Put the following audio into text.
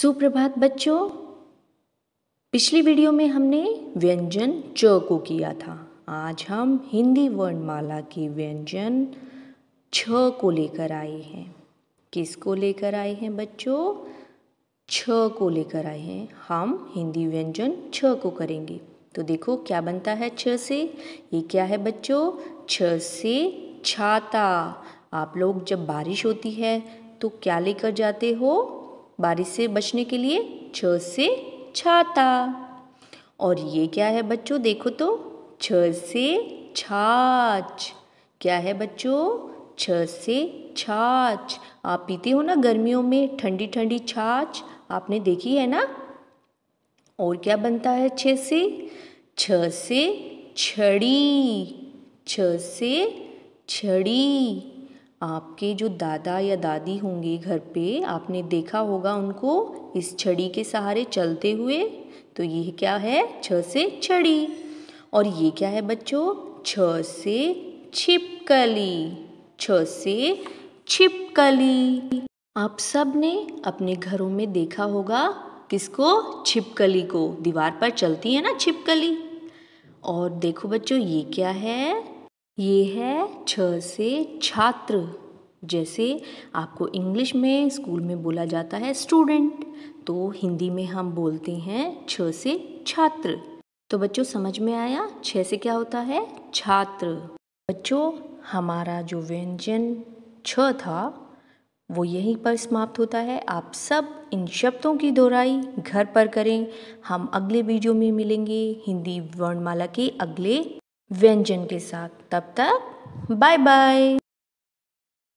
सुप्रभात बच्चों पिछली वीडियो में हमने व्यंजन च को किया था आज हम हिंदी वर्णमाला के व्यंजन छ को लेकर आए हैं किसको लेकर आए हैं बच्चों छ को लेकर आए हैं हम हिंदी व्यंजन छ को करेंगे तो देखो क्या बनता है छ से ये क्या है बच्चों छ से छाता आप लोग जब बारिश होती है तो क्या लेकर जाते हो बारिश से बचने के लिए छ से छाता और ये क्या है बच्चों देखो तो छ से छाछ क्या है बच्चों छ से छाछ आप पीते हो ना गर्मियों में ठंडी ठंडी छाछ आपने देखी है ना और क्या बनता है छ से छ से छड़ी छ से छड़ी आपके जो दादा या दादी होंगे घर पे आपने देखा होगा उनको इस छड़ी के सहारे चलते हुए तो ये क्या है छ से छड़ी और ये क्या है बच्चों छ से छिपकली छ से छिपकली आप सब ने अपने घरों में देखा होगा किसको छिपकली को दीवार पर चलती है ना छिपकली और देखो बच्चों ये क्या है ये है छ से छात्र जैसे आपको इंग्लिश में स्कूल में बोला जाता है स्टूडेंट तो हिंदी में हम बोलते हैं छ से छात्र तो बच्चों समझ में आया छः से क्या होता है छात्र बच्चों हमारा जो व्यंजन छ था वो यहीं पर समाप्त होता है आप सब इन शब्दों की दोहराई घर पर करें हम अगले वीडियो में मिलेंगे हिंदी वर्णमाला के अगले व्यंजन के साथ तब तक बाय बाय